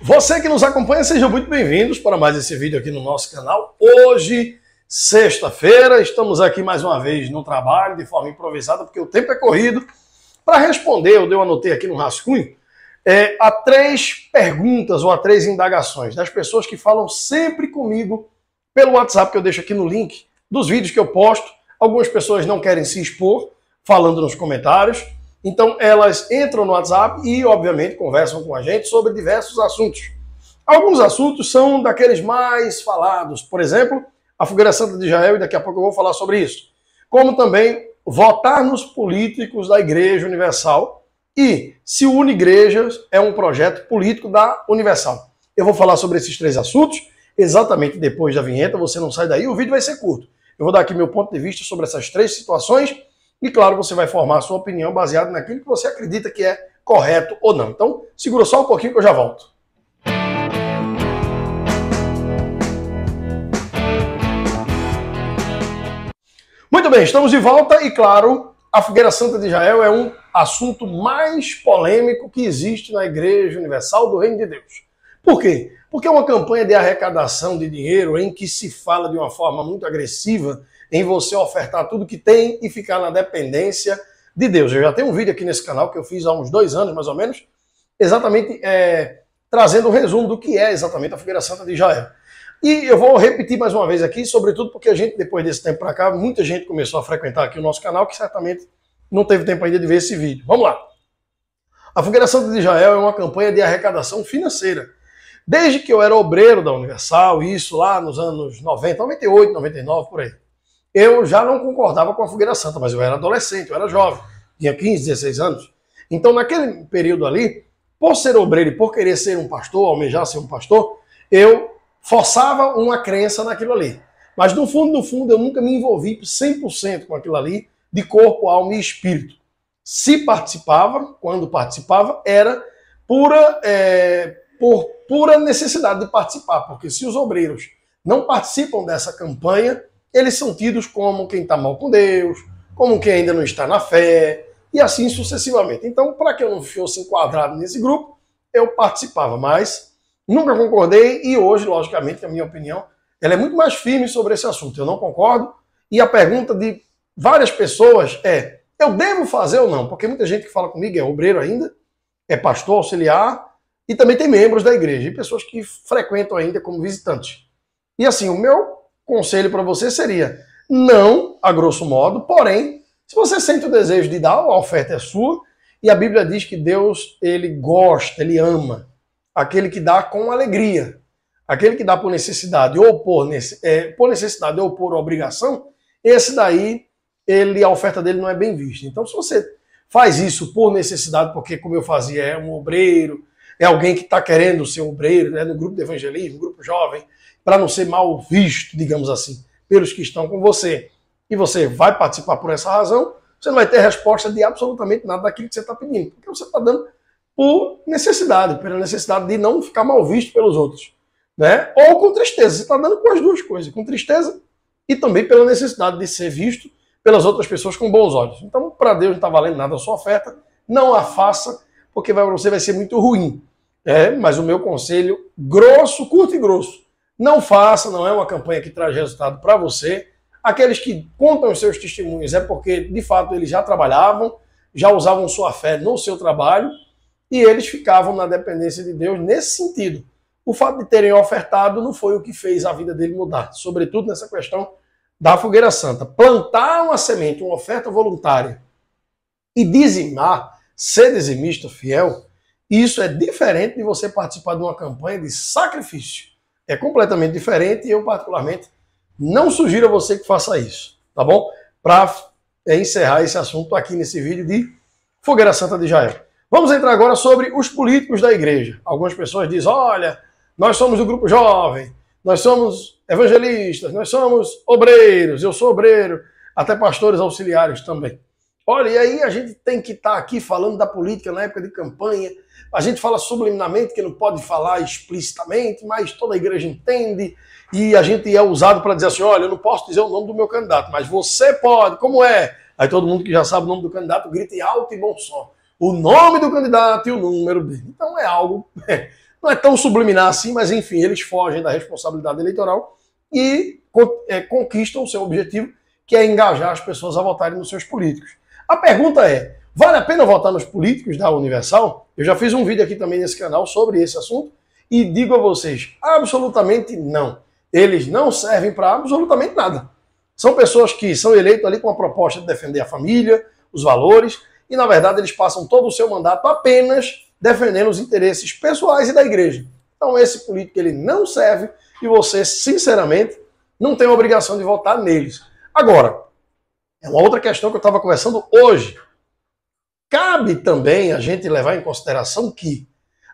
Você que nos acompanha, sejam muito bem-vindos para mais esse vídeo aqui no nosso canal. Hoje, sexta-feira, estamos aqui mais uma vez no trabalho, de forma improvisada, porque o tempo é corrido. Para responder, eu dei, anotei aqui no rascunho, é, a três perguntas ou a três indagações das pessoas que falam sempre comigo pelo WhatsApp, que eu deixo aqui no link dos vídeos que eu posto. Algumas pessoas não querem se expor, falando nos comentários. Então elas entram no WhatsApp e, obviamente, conversam com a gente sobre diversos assuntos. Alguns assuntos são daqueles mais falados, por exemplo, a fogueira santa de Israel, e daqui a pouco eu vou falar sobre isso. Como também votar nos políticos da Igreja Universal e se o Unigrejas é um projeto político da Universal. Eu vou falar sobre esses três assuntos exatamente depois da vinheta, você não sai daí, o vídeo vai ser curto. Eu vou dar aqui meu ponto de vista sobre essas três situações e claro, você vai formar a sua opinião baseado naquilo que você acredita que é correto ou não. Então, segura só um pouquinho que eu já volto. Muito bem, estamos de volta e claro, a Fogueira Santa de Israel é um assunto mais polêmico que existe na Igreja Universal do Reino de Deus. Por quê? Porque é uma campanha de arrecadação de dinheiro em que se fala de uma forma muito agressiva em você ofertar tudo que tem e ficar na dependência de Deus. Eu já tenho um vídeo aqui nesse canal que eu fiz há uns dois anos, mais ou menos, exatamente é, trazendo um resumo do que é exatamente a Figueira Santa de Israel. E eu vou repetir mais uma vez aqui, sobretudo porque a gente, depois desse tempo para cá, muita gente começou a frequentar aqui o nosso canal, que certamente não teve tempo ainda de ver esse vídeo. Vamos lá! A Fogueira Santa de Israel é uma campanha de arrecadação financeira. Desde que eu era obreiro da Universal, isso lá nos anos 90, 98, 99, por aí eu já não concordava com a Fogueira Santa, mas eu era adolescente, eu era jovem, tinha 15, 16 anos. Então, naquele período ali, por ser obreiro e por querer ser um pastor, almejar ser um pastor, eu forçava uma crença naquilo ali. Mas no fundo, no fundo, eu nunca me envolvi 100% com aquilo ali, de corpo, alma e espírito. Se participava, quando participava, era pura, é, por pura necessidade de participar, porque se os obreiros não participam dessa campanha, eles são tidos como quem está mal com Deus, como quem ainda não está na fé, e assim sucessivamente. Então, para que eu não fosse enquadrado nesse grupo, eu participava, mas nunca concordei e hoje, logicamente, a minha opinião ela é muito mais firme sobre esse assunto. Eu não concordo e a pergunta de várias pessoas é: eu devo fazer ou não? Porque muita gente que fala comigo é obreiro ainda, é pastor auxiliar e também tem membros da igreja e pessoas que frequentam ainda como visitantes. E assim, o meu conselho para você seria: não, a grosso modo, porém, se você sente o desejo de dar, a oferta é sua, e a Bíblia diz que Deus, ele gosta, ele ama aquele que dá com alegria. Aquele que dá por necessidade ou por, é, por necessidade ou por obrigação, esse daí, ele a oferta dele não é bem vista. Então, se você faz isso por necessidade, porque como eu fazia, é um obreiro, é alguém que está querendo ser um obreiro, né, no grupo de evangelismo, grupo jovem, para não ser mal visto, digamos assim, pelos que estão com você, e você vai participar por essa razão, você não vai ter resposta de absolutamente nada daquilo que você está pedindo, porque você está dando por necessidade, pela necessidade de não ficar mal visto pelos outros. Né? Ou com tristeza, você está dando com as duas coisas, com tristeza e também pela necessidade de ser visto pelas outras pessoas com bons olhos. Então, para Deus não está valendo nada a sua oferta, não a faça, porque para você vai ser muito ruim. É, mas o meu conselho, grosso, curto e grosso, não faça, não é uma campanha que traz resultado para você. Aqueles que contam os seus testemunhos é porque, de fato, eles já trabalhavam, já usavam sua fé no seu trabalho e eles ficavam na dependência de Deus nesse sentido. O fato de terem ofertado não foi o que fez a vida dele mudar, sobretudo nessa questão da fogueira santa. Plantar uma semente, uma oferta voluntária e dizimar, ser dizimista fiel, isso é diferente de você participar de uma campanha de sacrifício é completamente diferente e eu, particularmente, não sugiro a você que faça isso, tá bom? Para é, encerrar esse assunto aqui nesse vídeo de Fogueira Santa de Israel. Vamos entrar agora sobre os políticos da igreja. Algumas pessoas dizem: olha, nós somos do grupo jovem, nós somos evangelistas, nós somos obreiros, eu sou obreiro, até pastores auxiliares também. Olha, e aí a gente tem que estar tá aqui falando da política na época de campanha. A gente fala subliminamente, que não pode falar explicitamente, mas toda a igreja entende. E a gente é usado para dizer assim: olha, eu não posso dizer o nome do meu candidato, mas você pode, como é? Aí todo mundo que já sabe o nome do candidato grita em alto e bom som. O nome do candidato e o número dele. Então é algo. não é tão subliminar assim, mas enfim, eles fogem da responsabilidade eleitoral e é, conquistam o seu objetivo, que é engajar as pessoas a votarem nos seus políticos. A pergunta é: vale a pena votar nos políticos da Universal? Eu já fiz um vídeo aqui também nesse canal sobre esse assunto e digo a vocês: absolutamente não. Eles não servem para absolutamente nada. São pessoas que são eleitas ali com a proposta de defender a família, os valores, e na verdade eles passam todo o seu mandato apenas defendendo os interesses pessoais e da igreja. Então esse político ele não serve e você, sinceramente, não tem obrigação de votar neles. Agora, é uma outra questão que eu estava conversando hoje. Cabe também a gente levar em consideração que,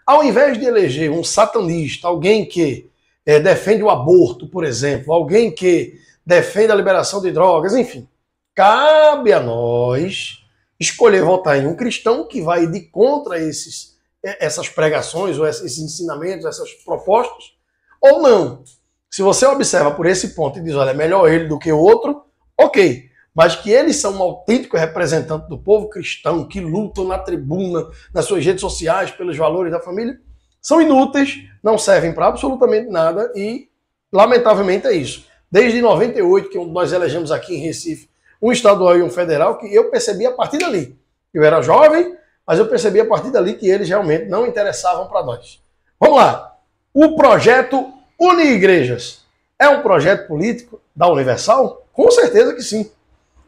ao invés de eleger um satanista, alguém que é, defende o aborto, por exemplo, alguém que defende a liberação de drogas, enfim, cabe a nós escolher votar em um cristão que vai de contra esses, é, essas pregações, ou esses ensinamentos, essas propostas, ou não. Se você observa por esse ponto e diz, olha, é melhor ele do que o outro, ok mas que eles são um autêntico representante do povo cristão, que lutam na tribuna, nas suas redes sociais pelos valores da família, são inúteis, não servem para absolutamente nada e, lamentavelmente, é isso. Desde 98, que nós elegemos aqui em Recife um estadual e um federal, que eu percebi a partir dali. Eu era jovem, mas eu percebi a partir dali que eles realmente não interessavam para nós. Vamos lá. O projeto Une Igrejas é um projeto político da Universal? Com certeza que sim.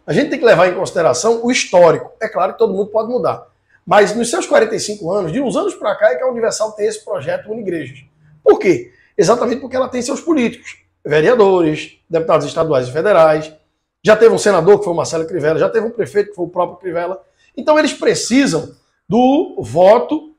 A gente tem que levar em consideração o histórico. É claro que todo mundo pode mudar. Mas nos seus 45 anos, de uns anos para cá, é que a Universal tem esse projeto Unigrejas. Por quê? Exatamente porque ela tem seus políticos, vereadores, deputados estaduais e federais. Já teve um senador, que foi o Marcelo Crivella, já teve um prefeito, que foi o próprio Crivella. Então eles precisam do voto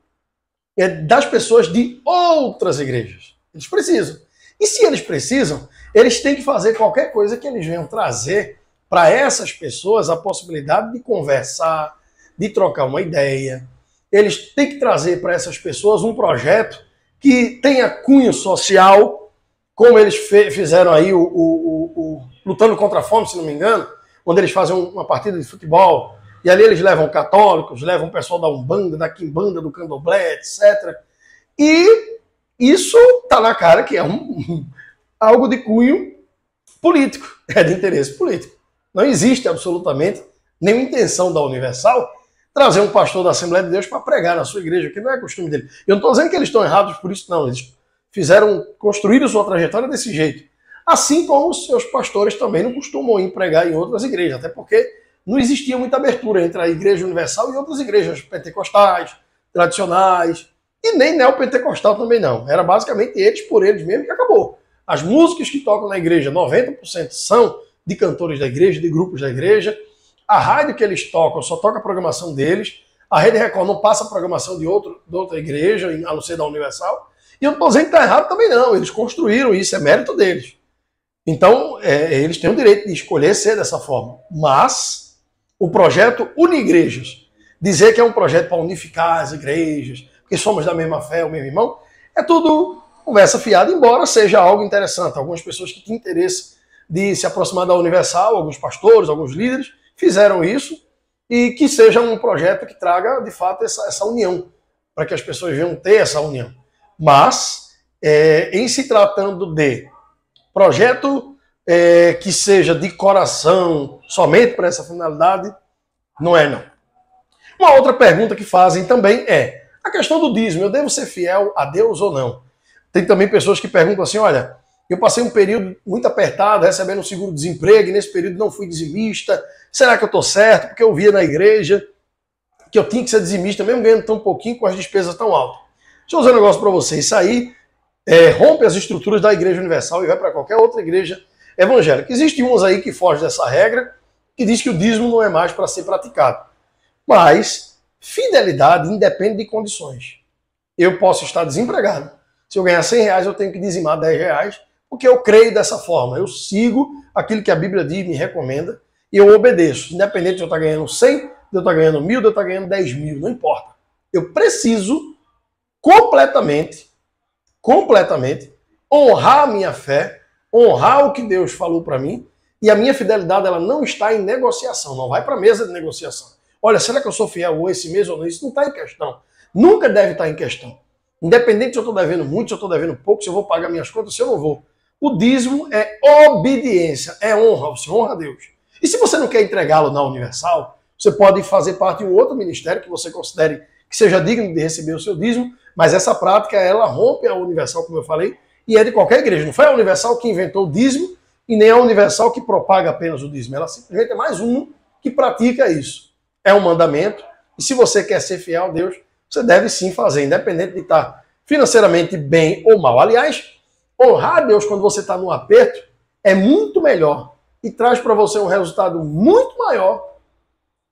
é, das pessoas de outras igrejas. Eles precisam. E se eles precisam, eles têm que fazer qualquer coisa que eles venham trazer para essas pessoas a possibilidade de conversar, de trocar uma ideia. Eles têm que trazer para essas pessoas um projeto que tenha cunho social, como eles fizeram aí o, o, o, o, Lutando contra a Fome, se não me engano, onde eles fazem uma partida de futebol. E ali eles levam católicos, levam pessoal da Umbanda, da Quimbanda, do Candomblé, etc. E isso está na cara que é um, algo de cunho político, é de interesse político. Não existe absolutamente nenhuma intenção da Universal trazer um pastor da Assembleia de Deus para pregar na sua igreja, que não é costume dele. Eu não estou dizendo que eles estão errados por isso, não. Eles fizeram, construíram sua trajetória desse jeito. Assim como os seus pastores também não costumam ir pregar em outras igrejas, até porque não existia muita abertura entre a Igreja Universal e outras igrejas pentecostais, tradicionais, e nem neopentecostal também não. Era basicamente eles por eles mesmo que acabou. As músicas que tocam na igreja, 90% são de cantores da igreja, de grupos da igreja. A rádio que eles tocam só toca a programação deles. A Rede Record não passa a programação de, outro, de outra igreja, a não ser da Universal. E eu não estou dizendo que está errado também, não. Eles construíram isso, é mérito deles. Então, é, eles têm o direito de escolher ser dessa forma. Mas o projeto une igrejas. Dizer que é um projeto para unificar as igrejas, que somos da mesma fé, o mesmo irmão, é tudo conversa fiada, embora seja algo interessante. Algumas pessoas que têm interesse de se aproximar da Universal, alguns pastores, alguns líderes fizeram isso, e que seja um projeto que traga, de fato, essa, essa união, para que as pessoas venham ter essa união. Mas, é, em se tratando de projeto é, que seja de coração, somente para essa finalidade, não é não. Uma outra pergunta que fazem também é a questão do dízimo. Eu devo ser fiel a Deus ou não? Tem também pessoas que perguntam assim, olha, eu passei um período muito apertado, recebendo um seguro-desemprego, e nesse período não fui dizimista. Será que eu estou certo? Porque eu via na igreja que eu tinha que ser dizimista, mesmo ganhando tão pouquinho com as despesas tão altas. Deixa eu dizer um negócio para vocês. Isso aí é, rompe as estruturas da Igreja Universal e vai para qualquer outra igreja evangélica. Existem uns aí que fogem dessa regra, que diz que o dízimo não é mais para ser praticado. Mas fidelidade independe de condições. Eu posso estar desempregado. Se eu ganhar 100 reais, eu tenho que dizimar 10 reais porque eu creio dessa forma. Eu sigo aquilo que a Bíblia diz, me recomenda, e eu obedeço. Independente de eu estar ganhando 100, de eu estar ganhando mil, de eu estar ganhando 10 mil, não importa. Eu preciso completamente, completamente, honrar a minha fé, honrar o que Deus falou para mim, e a minha fidelidade ela não está em negociação, não vai para a mesa de negociação. Olha, será que eu sou fiel esse mês ou não? Isso não está em questão. Nunca deve estar tá em questão. Independente se eu estou devendo muito, se eu estou devendo pouco, se eu vou pagar minhas contas, se eu não vou. O dízimo é obediência, é honra, você honra a Deus. E se você não quer entregá-lo na Universal, você pode fazer parte de um outro ministério que você considere que seja digno de receber o seu dízimo, mas essa prática ela rompe a Universal, como eu falei, e é de qualquer igreja. Não foi a Universal que inventou o dízimo e nem a Universal que propaga apenas o dízimo. Ela simplesmente é mais um que pratica isso. É um mandamento, e se você quer ser fiel a Deus, você deve sim fazer, independente de estar financeiramente bem ou mal. Aliás, honrar a Deus quando você está num aperto é muito melhor e traz para você um resultado muito maior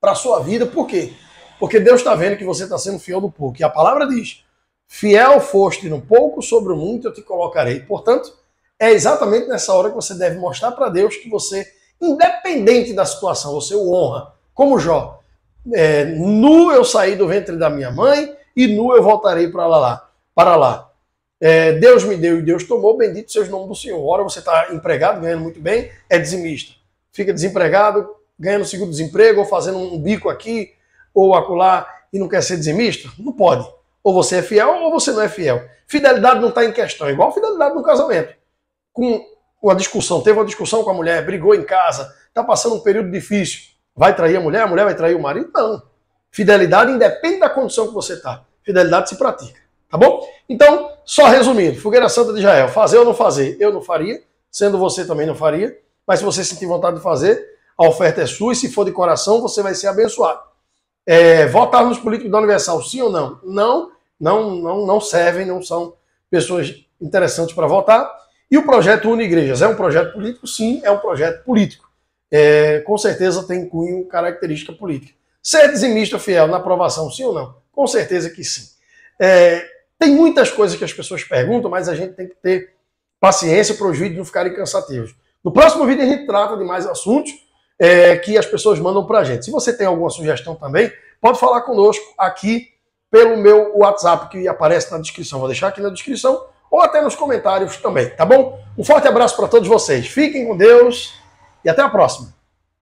para a sua vida. Por quê? Porque Deus está vendo que você está sendo fiel no pouco. E a palavra diz: fiel foste no pouco, sobre o muito eu te colocarei. Portanto, é exatamente nessa hora que você deve mostrar para Deus que você, independente da situação, você o honra. Como Jó, é, nu eu saí do ventre da minha mãe e nu eu voltarei para lá, para lá. É, Deus me deu e Deus tomou, bendito seja o nome do Senhor. Ora, você está empregado, ganhando muito bem, é dizimista. Fica desempregado, ganhando seguro-desemprego, ou fazendo um bico aqui ou acolá e não quer ser dizimista? Não pode. Ou você é fiel ou você não é fiel. Fidelidade não está em questão, igual fidelidade no casamento. Com uma discussão, teve uma discussão com a mulher, brigou em casa, está passando um período difícil. Vai trair a mulher? A mulher vai trair o marido? Não. Fidelidade independe da condição que você está. Fidelidade se pratica. Tá bom? Então, só resumindo, Fogueira Santa de Israel, fazer ou não fazer? Eu não faria, sendo você também não faria, mas se você sentir vontade de fazer, a oferta é sua e se for de coração, você vai ser abençoado. É, votar nos políticos da Universal, sim ou não? Não, não, não, não servem, não são pessoas interessantes para votar. E o projeto Unigrejas é um projeto político? Sim, é um projeto político. É, com certeza tem cunho característica política. Ser dizimista fiel na aprovação, sim ou não? Com certeza que sim. É, tem muitas coisas que as pessoas perguntam, mas a gente tem que ter paciência para os vídeos não ficarem cansativos. No próximo vídeo a gente trata de mais assuntos é, que as pessoas mandam para a gente. Se você tem alguma sugestão também, pode falar conosco aqui pelo meu WhatsApp que aparece na descrição. Vou deixar aqui na descrição ou até nos comentários também, tá bom? Um forte abraço para todos vocês. Fiquem com Deus e até a próxima.